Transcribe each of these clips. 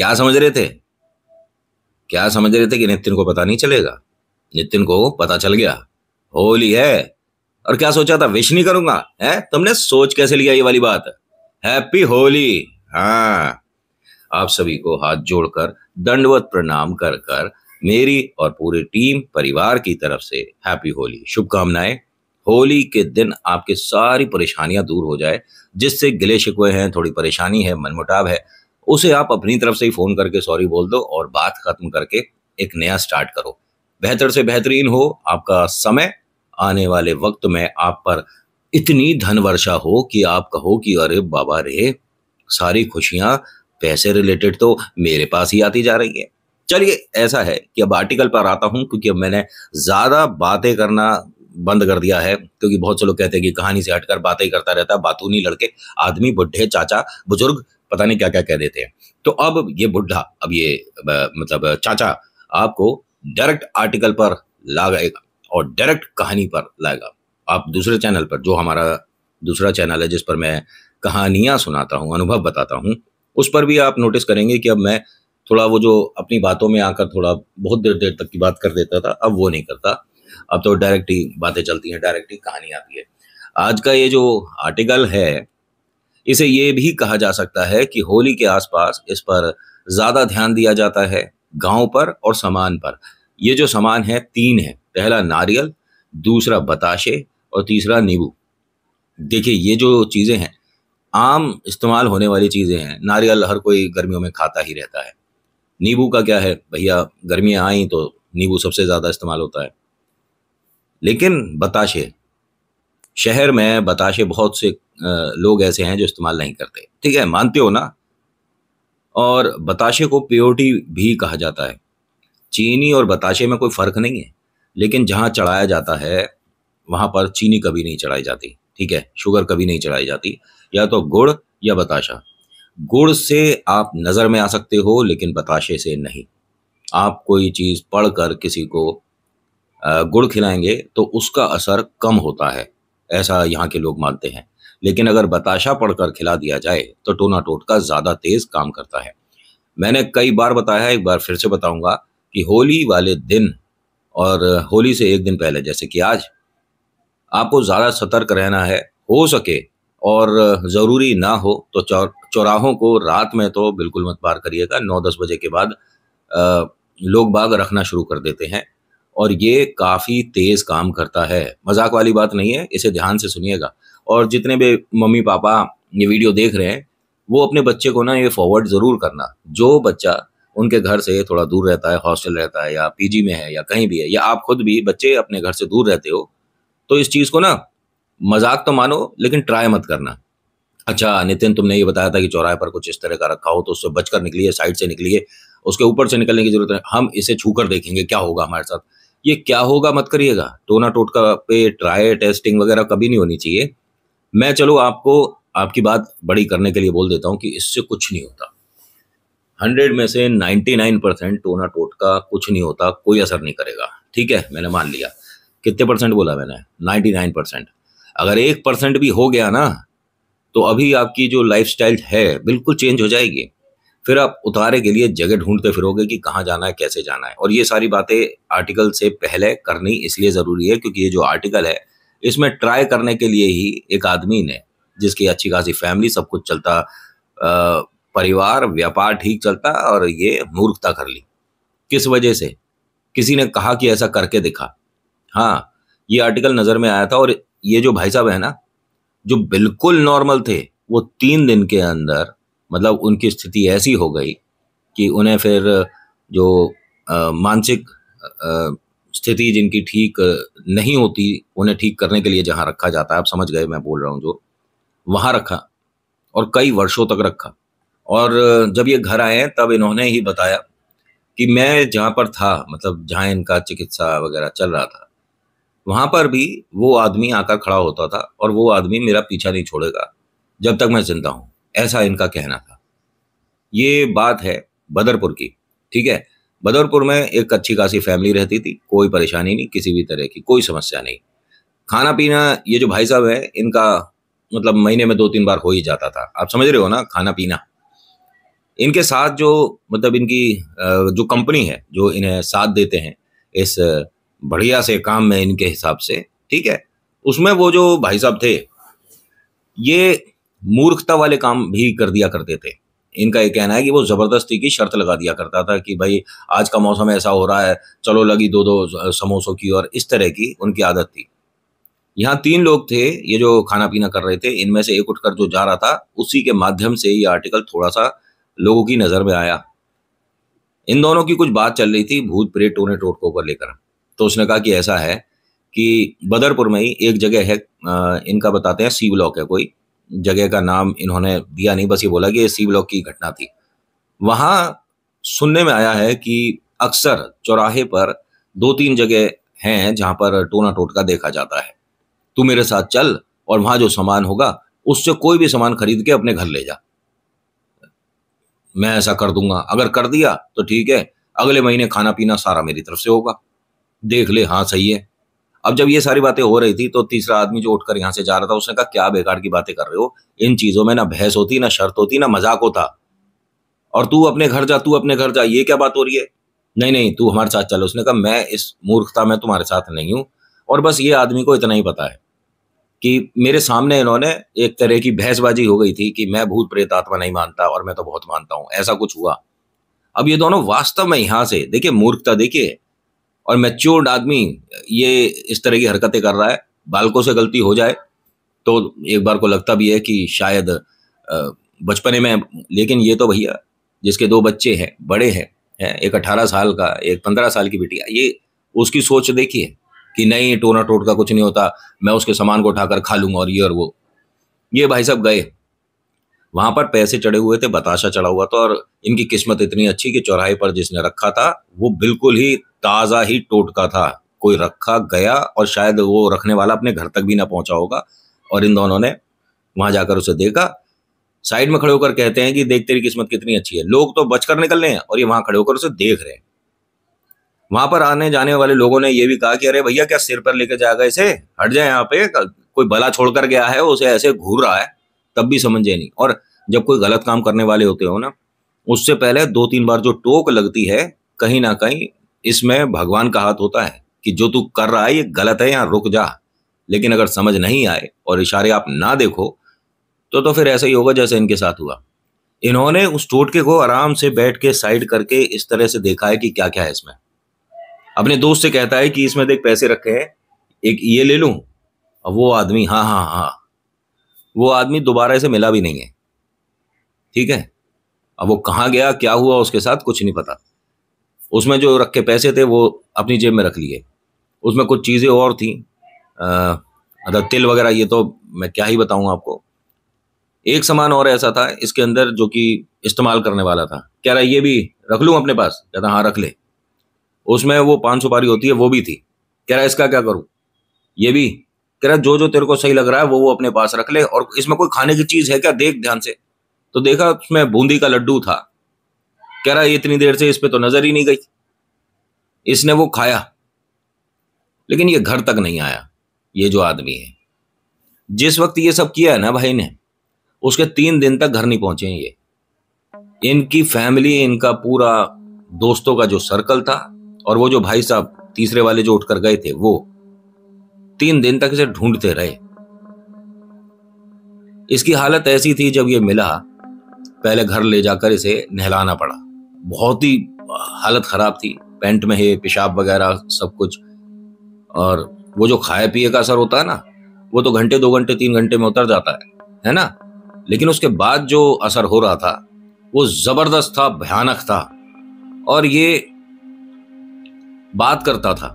क्या समझ रहे थे क्या समझ रहे थे कि नितिन को पता नहीं चलेगा नितिन को पता चल गया होली है और क्या सोचा था विश नहीं करूंगा है तुमने सोच कैसे लिया ये वाली बात हैप्पी होली हाँ आप सभी को हाथ जोड़कर दंडवत प्रणाम कर कर मेरी और पूरी टीम परिवार की तरफ से हैप्पी होली शुभकामनाएं होली के दिन आपके सारी परेशानियां दूर हो जाए जिससे गिले शिकवे हैं थोड़ी परेशानी है मनमुटाव है उसे आप अपनी तरफ से ही फ़ोन करके सॉरी बोल दो और बात ख़त्म करके एक नया स्टार्ट करो बेहतर से बेहतरीन हो आपका समय आने वाले वक्त में आप पर इतनी धन वर्षा हो कि आप कहो कि अरे बाबा रे सारी खुशियां पैसे रिलेटेड तो मेरे पास ही आती जा रही है चलिए ऐसा है कि अब आर्टिकल पर आता हूं क्योंकि अब मैंने ज़्यादा बातें करना बंद कर दिया है क्योंकि बहुत से लोग कहते हैं कि कहानी से हटकर बातें करता रहता है बातूनी लड़के आदमी बुढ़े चाचा बुजुर्ग पता नहीं क्या क्या कह देते हैं तो अब ये बुढ़ा अब ये मतलब चाचा आपको डायरेक्ट आर्टिकल पर लाएगा और डायरेक्ट कहानी पर लाएगा आप दूसरे चैनल पर जो हमारा दूसरा चैनल है जिस पर मैं कहानियां सुनाता हूँ अनुभव बताता हूँ उस पर भी आप नोटिस करेंगे कि अब मैं थोड़ा वो जो अपनी बातों में आकर थोड़ा बहुत देर देर तक की बात कर देता था अब वो नहीं करता अब तो डायरेक्ट ही बातें चलती हैं डायरेक्ट ही कहानी आती है आज का ये जो आर्टिकल है इसे ये भी कहा जा सकता है कि होली के आसपास इस पर ज़्यादा ध्यान दिया जाता है गांव पर और सामान पर ये जो सामान है तीन है पहला नारियल दूसरा बताशे और तीसरा नींबू देखिए ये जो चीज़ें हैं आम इस्तेमाल होने वाली चीज़ें हैं नारियल हर कोई गर्मियों में खाता ही रहता है नींबू का क्या है भैया गर्मियाँ आई तो नींबू सबसे ज़्यादा इस्तेमाल होता है लेकिन बताशे शहर में बताशे बहुत से लोग ऐसे हैं जो इस्तेमाल नहीं करते ठीक है मानते हो ना और बताशे को प्योरिटी भी कहा जाता है चीनी और बताशे में कोई फ़र्क नहीं है लेकिन जहाँ चढ़ाया जाता है वहाँ पर चीनी कभी नहीं चढ़ाई जाती ठीक है शुगर कभी नहीं चढ़ाई जाती या तो गुड़ या बताशा गुड़ से आप नज़र में आ सकते हो लेकिन बताशे से नहीं आप कोई चीज़ पढ़ कर किसी को गुड़ खिलाएंगे तो उसका असर कम होता है ऐसा यहाँ के लोग मानते हैं लेकिन अगर बताशा पढ़कर खिला दिया जाए तो टोना टोटका ज़्यादा तेज़ काम करता है मैंने कई बार बताया एक बार फिर से बताऊंगा कि होली वाले दिन और होली से एक दिन पहले जैसे कि आज आपको ज़्यादा सतर्क रहना है हो सके और ज़रूरी ना हो तो चौराहों को रात में तो बिल्कुल मत पार करिएगा नौ दस बजे के बाद लोग बाग रखना शुरू कर देते हैं और ये काफ़ी तेज़ काम करता है मजाक वाली बात नहीं है इसे ध्यान से सुनिएगा और जितने भी मम्मी पापा ये वीडियो देख रहे हैं वो अपने बच्चे को ना ये फॉरवर्ड ज़रूर करना जो बच्चा उनके घर से थोड़ा दूर रहता है हॉस्टल रहता है या पीजी में है या कहीं भी है या आप खुद भी बच्चे अपने घर से दूर रहते हो तो इस चीज़ को ना मजाक तो मानो लेकिन ट्राई मत करना अच्छा नितिन तुमने ये बताया था कि चौराहे पर कुछ इस तरह का रखा हो तो उससे बचकर निकलिए साइड से निकलिए उसके ऊपर से निकलने की जरूरत है हम इसे छूकर देखेंगे क्या होगा हमारे साथ ये क्या होगा मत करिएगा टोना टोटका पे ट्राई टेस्टिंग वगैरह कभी नहीं होनी चाहिए मैं चलो आपको आपकी बात बड़ी करने के लिए बोल देता हूं कि इससे कुछ नहीं होता हंड्रेड में से नाइन्टी नाइन परसेंट टोना टोटका कुछ नहीं होता कोई असर नहीं करेगा ठीक है मैंने मान लिया कितने परसेंट बोला मैंने नाइन्टी नाइन परसेंट अगर एक परसेंट भी हो गया ना तो अभी आपकी जो लाइफ है बिल्कुल चेंज हो जाएगी फिर आप उतारे के लिए जगह ढूंढते फिरोगे कि कहाँ जाना है कैसे जाना है और ये सारी बातें आर्टिकल से पहले करनी इसलिए ज़रूरी है क्योंकि ये जो आर्टिकल है इसमें ट्राई करने के लिए ही एक आदमी ने जिसकी अच्छी खासी फैमिली सब कुछ चलता परिवार व्यापार ठीक चलता और ये मूर्खता कर ली किस वजह से किसी ने कहा कि ऐसा करके दिखा हाँ ये आर्टिकल नज़र में आया था और ये जो भाई साहब है ना जो बिल्कुल नॉर्मल थे वो तीन दिन के अंदर मतलब उनकी स्थिति ऐसी हो गई कि उन्हें फिर जो मानसिक स्थिति जिनकी ठीक नहीं होती उन्हें ठीक करने के लिए जहाँ रखा जाता है आप समझ गए मैं बोल रहा हूँ जो वहाँ रखा और कई वर्षों तक रखा और जब ये घर आए तब इन्होंने ही बताया कि मैं जहाँ पर था मतलब जहाँ इनका चिकित्सा वगैरह चल रहा था वहाँ पर भी वो आदमी आकर खड़ा होता था और वो आदमी मेरा पीछा नहीं छोड़ेगा जब तक मैं जिंदा हूँ ऐसा इनका कहना था ये बात है बदरपुर की ठीक है बदरपुर में एक अच्छी खासी फैमिली रहती थी कोई परेशानी नहीं किसी भी तरह की कोई समस्या नहीं खाना पीना ये जो भाई साहब है इनका मतलब महीने में दो तीन बार हो ही जाता था आप समझ रहे हो ना खाना पीना इनके साथ जो मतलब इनकी जो कंपनी है जो इन्हें साथ देते हैं इस बढ़िया से काम में इनके हिसाब से ठीक है उसमें वो जो भाई साहब थे ये मूर्खता वाले काम भी कर दिया करते थे इनका ये कहना है कि वो ज़बरदस्ती की शर्त लगा दिया करता था कि भाई आज का मौसम ऐसा हो रहा है चलो लगी दो दो समोसों की और इस तरह की उनकी आदत थी यहाँ तीन लोग थे ये जो खाना पीना कर रहे थे इनमें से एक उठकर जो जा रहा था उसी के माध्यम से ये आर्टिकल थोड़ा सा लोगों की नज़र में आया इन दोनों की कुछ बात चल रही थी भूत प्रेत टोने टोटकों को लेकर तो उसने कहा कि ऐसा है कि बदरपुर में ही एक जगह है इनका बताते हैं सी ब्लॉक है कोई जगह का नाम इन्होंने दिया नहीं बस ये बोला कि ये सी ब्लॉक की घटना थी वहां सुनने में आया है कि अक्सर चौराहे पर दो तीन जगह हैं जहां पर टोना टोटका देखा जाता है तू मेरे साथ चल और वहां जो सामान होगा उससे कोई भी सामान खरीद के अपने घर ले जा मैं ऐसा कर दूंगा अगर कर दिया तो ठीक है अगले महीने खाना पीना सारा मेरी तरफ से होगा देख ले हाँ सही है अब जब ये सारी बातें हो रही थी तो तीसरा आदमी जो उठकर यहां से जा रहा था उसने कहा क्या बेकार की बातें कर रहे हो इन चीजों में ना बहस होती ना शर्त होती ना मजाक होता और तू अपने घर जा तू अपने घर जा ये क्या बात हो रही है नहीं नहीं तू हमारे साथ चल उसने कहा मैं इस मूर्खता में तुम्हारे साथ नहीं हूं और बस ये आदमी को इतना ही पता है कि मेरे सामने इन्होंने एक तरह की बहसबाजी हो गई थी कि मैं भूत प्रेत आत्मा नहीं मानता और मैं तो बहुत मानता हूं ऐसा कुछ हुआ अब ये दोनों वास्तव में यहां से देखिए मूर्खता देखिए और मैच्योर्ड आदमी ये इस तरह की हरकतें कर रहा है बालकों से गलती हो जाए तो एक बार को लगता भी है कि शायद बचपने में लेकिन ये तो भैया जिसके दो बच्चे हैं बड़े हैं है, एक अठारह साल का एक पंद्रह साल की बेटी ये उसकी सोच देखिए कि नहीं टोना टोट का कुछ नहीं होता मैं उसके सामान को उठाकर खा लूंगा और ये और वो ये भाई साहब गए वहां पर पैसे चढ़े हुए थे बताशा चढ़ा हुआ था और इनकी किस्मत इतनी अच्छी कि चौराहे पर जिसने रखा था वो बिल्कुल ही ताज़ा ही टोटका था कोई रखा गया और शायद वो रखने वाला अपने घर तक भी ना पहुंचा होगा और इन दोनों ने वहां जाकर उसे देखा साइड में खड़े होकर कहते हैं कि देख तेरी किस्मत कितनी अच्छी है लोग तो बचकर निकल रहे हैं और ये वहां खड़े होकर उसे देख रहे हैं वहां पर आने जाने वाले लोगों ने यह भी कहा कि अरे भैया क्या सिर पर लेकर जाएगा इसे हट जाए यहाँ पे कोई भला छोड़कर गया है उसे ऐसे घूर रहा है तब भी समझे नहीं और जब कोई गलत काम करने वाले होते हो ना उससे पहले दो तीन बार जो टोक लगती है कहीं ना कहीं इसमें भगवान का हाथ होता है कि जो तू कर रहा है ये गलत है यहाँ रुक जा लेकिन अगर समझ नहीं आए और इशारे आप ना देखो तो तो फिर ऐसा ही होगा जैसे इनके साथ हुआ इन्होंने उस टोटके को आराम से बैठ के साइड करके इस तरह से देखा है कि क्या क्या है इसमें अपने दोस्त से कहता है कि इसमें देख पैसे रखे हैं एक ये ले लू वो आदमी हाँ हाँ हाँ वो आदमी दोबारा से मिला भी नहीं है ठीक है अब वो कहाँ गया क्या हुआ उसके साथ कुछ नहीं पता उसमें जो रखे पैसे थे वो अपनी जेब में रख लिए उसमें कुछ चीज़ें और थी अदर मतलब तिल वगैरह ये तो मैं क्या ही बताऊँ आपको एक सामान और ऐसा था इसके अंदर जो कि इस्तेमाल करने वाला था कह रहा ये भी रख लूँ अपने पास कहता हाँ रख ले उसमें वो पान सुपारी होती है वो भी थी कह रहा इसका क्या करूँ ये भी कह रहा जो जो तेरे को सही लग रहा है वो वो अपने पास रख ले और इसमें कोई खाने की चीज है क्या देख ध्यान से तो देखा उसमें बूंदी का लड्डू था कह रहा इतनी देर से इस पर तो नजर ही नहीं गई इसने वो खाया लेकिन ये घर तक नहीं आया ये जो आदमी है जिस वक्त ये सब किया है ना भाई ने उसके तीन दिन तक घर नहीं पहुंचे ये इनकी फैमिली इनका पूरा दोस्तों का जो सर्कल था और वो जो भाई साहब तीसरे वाले जो उठकर गए थे वो तीन दिन तक इसे ढूंढते रहे इसकी हालत ऐसी थी जब ये मिला पहले घर ले जाकर इसे नहलाना पड़ा बहुत ही हालत खराब थी पेंट में है पेशाब वगैरह सब कुछ और वो जो खाए पिए का असर होता है ना वो तो घंटे दो घंटे तीन घंटे में उतर जाता है है ना लेकिन उसके बाद जो असर हो रहा था वो जबरदस्त था भयानक था और ये बात करता था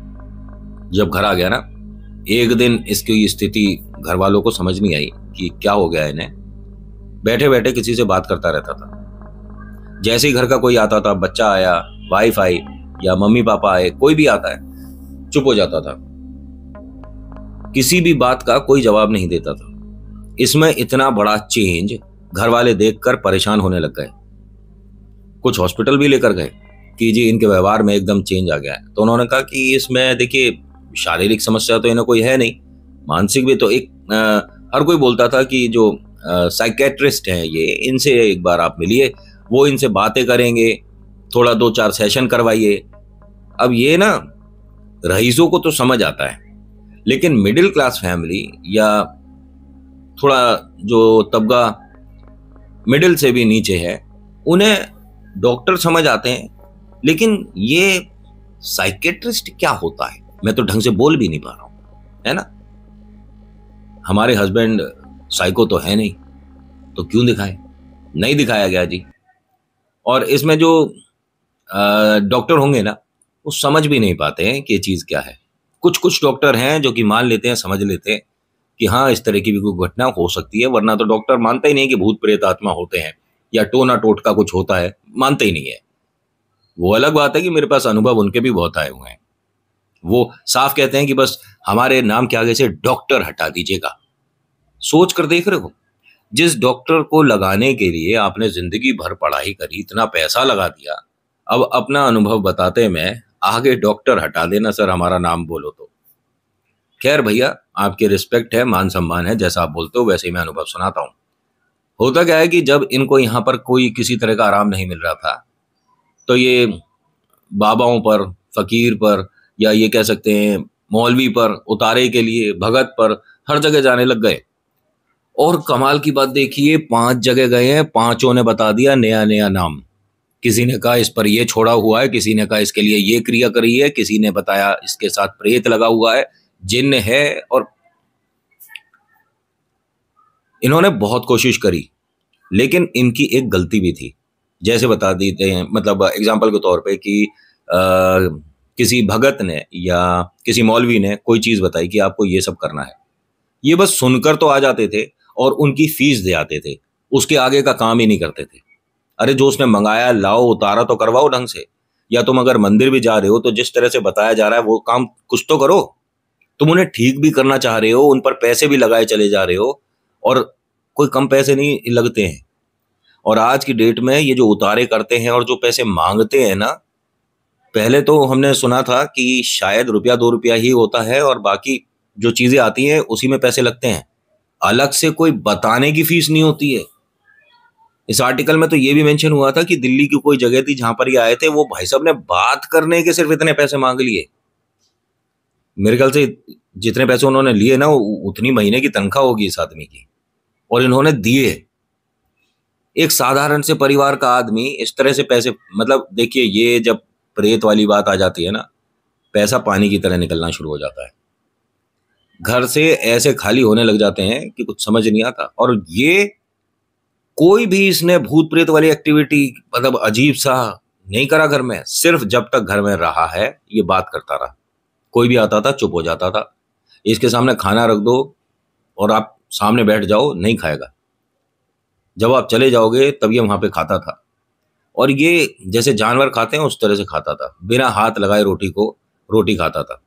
जब घर आ गया ना एक दिन इसकी स्थिति घर वालों को समझ नहीं आई कि क्या हो गया इन्हें बैठे बैठे किसी से बात करता रहता था जैसे ही घर का कोई आता था बच्चा आया वाइफ आई या मम्मी पापा आए कोई भी आता है चुप हो जाता था किसी भी बात का कोई जवाब नहीं देता था इसमें इतना बड़ा चेंज घर वाले देख परेशान होने लग गए कुछ हॉस्पिटल भी लेकर गए कि जी इनके व्यवहार में एकदम चेंज आ गया है तो उन्होंने कहा कि इसमें देखिए शारीरिक समस्या तो इन्हें कोई है नहीं मानसिक भी तो एक हर कोई बोलता था कि जो साइकेट्रिस्ट हैं ये इनसे एक बार आप मिलिए वो इनसे बातें करेंगे थोड़ा दो चार सेशन करवाइए अब ये ना रईसों को तो समझ आता है लेकिन मिडिल क्लास फैमिली या थोड़ा जो तबका मिडिल से भी नीचे है उन्हें डॉक्टर समझ आते हैं लेकिन ये साइकेट्रिस्ट क्या होता है मैं तो ढंग से बोल भी नहीं पा रहा हूं है ना हमारे हस्बैंड साइको तो है नहीं तो क्यों दिखाए नहीं दिखाया गया जी और इसमें जो डॉक्टर होंगे ना वो समझ भी नहीं पाते हैं कि ये चीज़ क्या है कुछ कुछ डॉक्टर हैं जो कि मान लेते हैं समझ लेते हैं कि हाँ इस तरह की भी कोई घटना हो सकती है वरना तो डॉक्टर मानता ही नहीं कि भूत प्रेत आत्मा होते हैं या टोना टोटका कुछ होता है मानते ही नहीं है वो अलग बात है कि मेरे पास अनुभव उनके भी बहुत आए हुए हैं वो साफ कहते हैं कि बस हमारे नाम के आगे से डॉक्टर हटा दीजिएगा सोच कर देख रहे हो जिस डॉक्टर को लगाने के लिए आपने जिंदगी भर पढ़ाई करी इतना पैसा लगा दिया अब अपना अनुभव बताते मैं आगे डॉक्टर हटा देना सर हमारा नाम बोलो तो खैर भैया आपके रिस्पेक्ट है मान सम्मान है जैसा आप बोलते हो वैसे मैं अनुभव सुनाता हूँ होता क्या है कि जब इनको यहां पर कोई किसी तरह का आराम नहीं मिल रहा था तो ये बाबाओं पर फकीर पर या ये कह सकते हैं मौलवी पर उतारे के लिए भगत पर हर जगह जाने लग गए और कमाल की बात देखिए पांच जगह गए हैं पांचों ने बता दिया नया नया नाम किसी ने कहा इस पर यह छोड़ा हुआ है किसी ने कहा इसके लिए ये क्रिया करी है किसी ने बताया इसके साथ प्रेत लगा हुआ है जिन्न है और इन्होंने बहुत कोशिश करी लेकिन इनकी एक गलती भी थी जैसे बता देते हैं मतलब एग्जाम्पल के तौर पर कि आ, किसी भगत ने या किसी मौलवी ने कोई चीज़ बताई कि आपको ये सब करना है ये बस सुनकर तो आ जाते थे और उनकी फीस दे आते थे उसके आगे का काम ही नहीं करते थे अरे जो उसने मंगाया लाओ उतारा तो करवाओ ढंग से या तुम अगर मंदिर भी जा रहे हो तो जिस तरह से बताया जा रहा है वो काम कुछ तो करो तुम उन्हें ठीक भी करना चाह रहे हो उन पर पैसे भी लगाए चले जा रहे हो और कोई कम पैसे नहीं लगते हैं और आज की डेट में ये जो उतारे करते हैं और जो पैसे मांगते हैं ना पहले तो हमने सुना था कि शायद रुपया दो रुपया ही होता है और बाकी जो चीज़ें आती हैं उसी में पैसे लगते हैं अलग से कोई बताने की फीस नहीं होती है इस आर्टिकल में तो ये भी मेंशन हुआ था कि दिल्ली की कोई जगह थी जहां पर ये आए थे वो भाई साहब ने बात करने के सिर्फ इतने पैसे मांग लिए मेरे ख्याल से जितने पैसे उन्होंने लिए ना उतनी महीने की तनख्वाह होगी इस आदमी की और इन्होंने दिए एक साधारण से परिवार का आदमी इस तरह से पैसे मतलब देखिए ये जब प्रेत वाली बात आ जाती है ना पैसा पानी की तरह निकलना शुरू हो जाता है घर से ऐसे खाली होने लग जाते हैं कि कुछ समझ नहीं आता और ये कोई भी इसने भूत प्रेत वाली एक्टिविटी मतलब अजीब सा नहीं करा घर में सिर्फ जब तक घर में रहा है ये बात करता रहा कोई भी आता था चुप हो जाता था इसके सामने खाना रख दो और आप सामने बैठ जाओ नहीं खाएगा जब आप चले जाओगे तब ये वहां पे खाता था और ये जैसे जानवर खाते हैं उस तरह से खाता था बिना हाथ लगाए रोटी को रोटी खाता था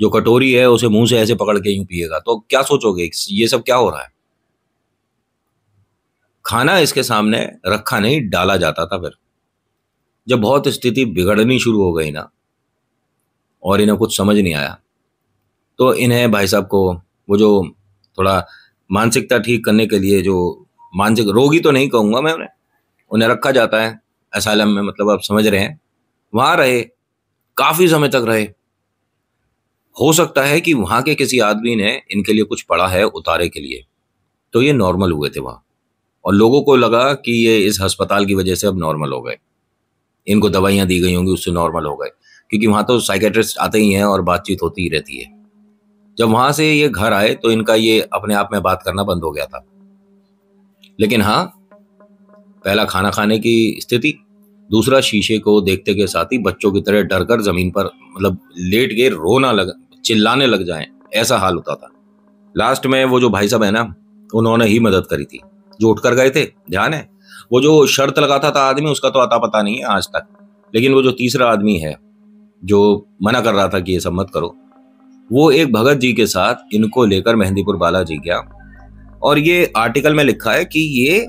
जो कटोरी है उसे मुंह से ऐसे पकड़ के यूं पिएगा तो क्या सोचोगे ये सब क्या हो रहा है खाना इसके सामने रखा नहीं डाला जाता था फिर जब बहुत स्थिति बिगड़नी शुरू हो गई ना और इन्हें कुछ समझ नहीं आया तो इन्हें भाई साहब को वो जो थोड़ा मानसिकता ठीक करने के लिए जो मानसिक रोगी तो नहीं कहूंगा मैं उन्हें उन्हें रखा जाता है असालम में मतलब आप समझ रहे हैं वहां रहे काफ़ी समय तक रहे हो सकता है कि वहां के किसी आदमी ने इनके लिए कुछ पढ़ा है उतारे के लिए तो ये नॉर्मल हुए थे वहां और लोगों को लगा कि ये इस अस्पताल की वजह से अब नॉर्मल हो गए इनको दवाइयां दी गई होंगी उससे नॉर्मल हो गए क्योंकि वहां तो साइकेट्रिस्ट आते ही हैं और बातचीत होती ही रहती है जब वहां से ये घर आए तो इनका ये अपने आप में बात करना बंद हो गया था लेकिन हाँ पहला खाना खाने की स्थिति दूसरा शीशे को देखते के साथ ही बच्चों की तरह डर कर जमीन पर मतलब लेट गए रोना लग चिल्लाने लग जाए ऐसा हाल होता था लास्ट में वो जो भाई साहब है ना उन्होंने ही मदद करी थी जो उठकर गए थे ध्यान है वो जो शर्त लगाता था आदमी उसका तो आता पता नहीं है आज तक लेकिन वो जो तीसरा आदमी है जो मना कर रहा था कि ये सब मत करो वो एक भगत जी के साथ इनको लेकर मेहंदीपुर बालाजी गया और ये आर्टिकल में लिखा है कि ये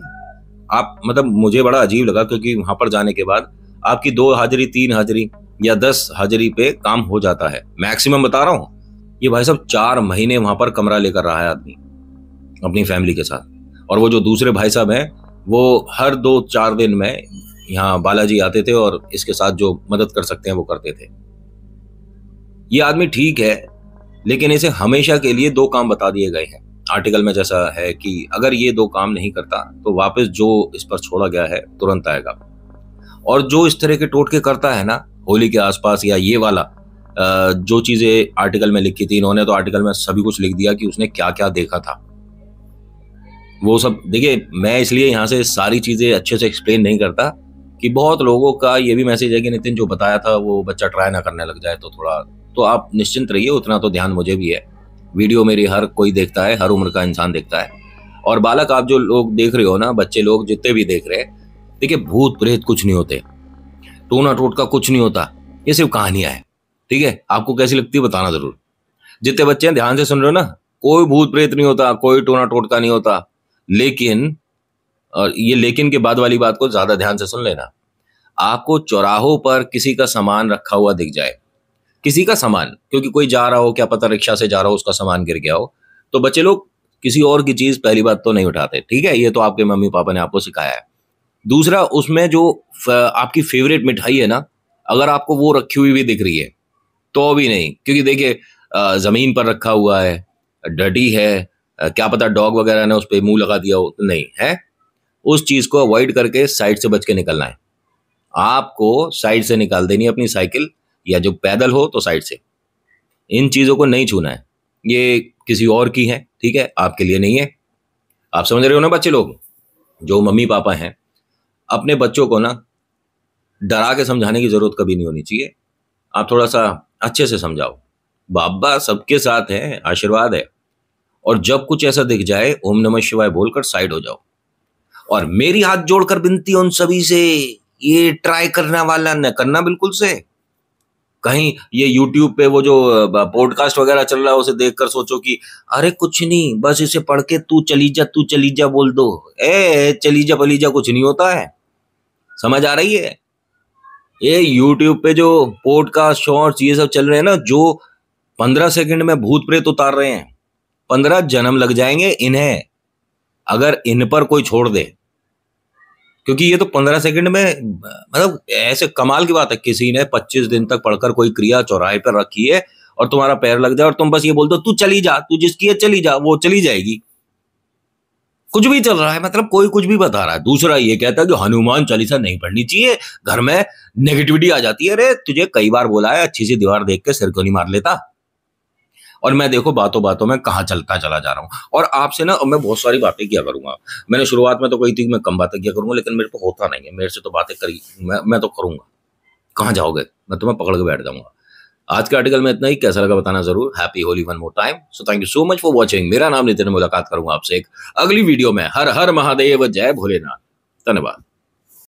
आप मतलब मुझे बड़ा अजीब लगा क्योंकि वहां पर जाने के बाद आपकी दो हाजिरी तीन हाजिरी या दस हाजिरी पे काम हो जाता है मैक्सिमम बता रहा हूँ ये भाई साहब चार महीने वहां पर कमरा लेकर रहा है आदमी अपनी फैमिली के साथ और वो जो दूसरे भाई साहब हैं वो हर दो चार दिन में यहाँ बालाजी आते थे और इसके साथ जो मदद कर सकते हैं वो करते थे ये आदमी ठीक है लेकिन इसे हमेशा के लिए दो काम बता दिए गए हैं आर्टिकल में जैसा है कि अगर ये दो काम नहीं करता तो वापस जो इस पर छोड़ा गया है तुरंत आएगा और जो इस तरह के टोटके करता है ना होली के आसपास या ये वाला जो चीज़ें आर्टिकल में लिखी थी इन्होंने तो आर्टिकल में सभी कुछ लिख दिया कि उसने क्या क्या देखा था वो सब देखिए मैं इसलिए यहाँ से सारी चीज़ें अच्छे से एक्सप्लेन नहीं करता कि बहुत लोगों का ये भी मैसेज है कि नितिन जो बताया था वो बच्चा ट्राई ना करने लग जाए तो थोड़ा तो आप निश्चिंत रहिए उतना तो ध्यान मुझे भी है वीडियो मेरी हर कोई देखता है हर उम्र का इंसान देखता है और बालक आप जो लोग देख रहे हो ना बच्चे लोग जितने भी देख रहे हैं देखिए भूत प्रेत कुछ नहीं होते टूना टूट का कुछ नहीं होता ये सिर्फ कहानियां हैं ठीक है आपको कैसी लगती है बताना जरूर जितने बच्चे हैं ध्यान से सुन रहे हो ना कोई भूत प्रेत नहीं होता कोई टोना टोटका नहीं होता लेकिन और ये लेकिन के बाद वाली बात को ज्यादा ध्यान से सुन लेना आपको चौराहों पर किसी का सामान रखा हुआ दिख जाए किसी का सामान क्योंकि कोई जा रहा हो क्या पता रिक्शा से जा रहा हो उसका सामान गिर गया हो तो बच्चे लोग किसी और की चीज़ पहली बात तो नहीं उठाते ठीक है ये तो आपके मम्मी पापा ने आपको सिखाया है दूसरा उसमें जो आपकी फेवरेट मिठाई है ना अगर आपको वो रखी हुई भी दिख रही है तो भी नहीं क्योंकि देखिए ज़मीन पर रखा हुआ है डटी है क्या पता डॉग वगैरह ने उस पर मुंह लगा दिया हो नहीं है उस चीज़ को अवॉइड करके साइड से बच के निकलना है आपको साइड से निकाल देनी है अपनी साइकिल या जो पैदल हो तो साइड से इन चीज़ों को नहीं छूना है ये किसी और की है ठीक है आपके लिए नहीं है आप समझ रहे हो ना बच्चे लोग जो मम्मी पापा हैं अपने बच्चों को ना डरा के समझाने की ज़रूरत कभी नहीं होनी चाहिए आप थोड़ा सा अच्छे से समझाओ बाबा सबके साथ है आशीर्वाद है और जब कुछ ऐसा दिख जाए ओम नमः शिवाय बोलकर साइड हो जाओ और मेरी हाथ जोड़कर विनती उन सभी से ये ट्राई करने वाला न करना बिल्कुल से कहीं ये यूट्यूब पे वो जो पॉडकास्ट वगैरह चल रहा है उसे देखकर सोचो कि अरे कुछ नहीं बस इसे पढ़ के तू चली जा तू चली जा बोल दो ए चली जा पली जा कुछ नहीं होता है समझ आ रही है ये यूट्यूब पे जो पॉडकास्ट शॉर्ट्स ये सब चल रहे हैं ना जो पंद्रह सेकंड में भूत प्रेत उतार रहे हैं पंद्रह जन्म लग जाएंगे इन्हें अगर इन पर कोई छोड़ दे क्योंकि ये तो पंद्रह सेकंड में मतलब ऐसे कमाल की बात है किसी ने पच्चीस दिन तक पढ़कर कोई क्रिया चौराहे पर रखी है और तुम्हारा पैर लग जाए और तुम बस ये बोल दो तू चली जा तू जिसकी है चली जा वो चली जाएगी कुछ भी चल रहा है मतलब कोई कुछ भी बता रहा है दूसरा ये कहता है कि हनुमान चालीसा नहीं पढ़नी चाहिए घर में नेगेटिविटी आ जाती है अरे तुझे कई बार बोला है अच्छी सी दीवार देख के सिर क्यों नहीं मार लेता और मैं देखो बातों बातों में कहा चलता चला जा रहा हूँ और आपसे ना मैं बहुत सारी बातें किया करूंगा मैंने शुरुआत में तो कही थी मैं कम बातें किया करूंगा लेकिन मेरे को होता नहीं है मेरे से तो बातें करी मैं मैं तो करूंगा कहाँ जाओगे मैं तुम्हें पकड़ के बैठ जाऊंगा आज के आर्टिकल में इतना ही कैसा लगा बताना जरूर happy Holi one more time so thank you so much for watching मेरा नाम नितिन मुलाकात करूंगा आपसे एक अगली वीडियो में हर हर महादेव जय भोलेनाथ धन्यवाद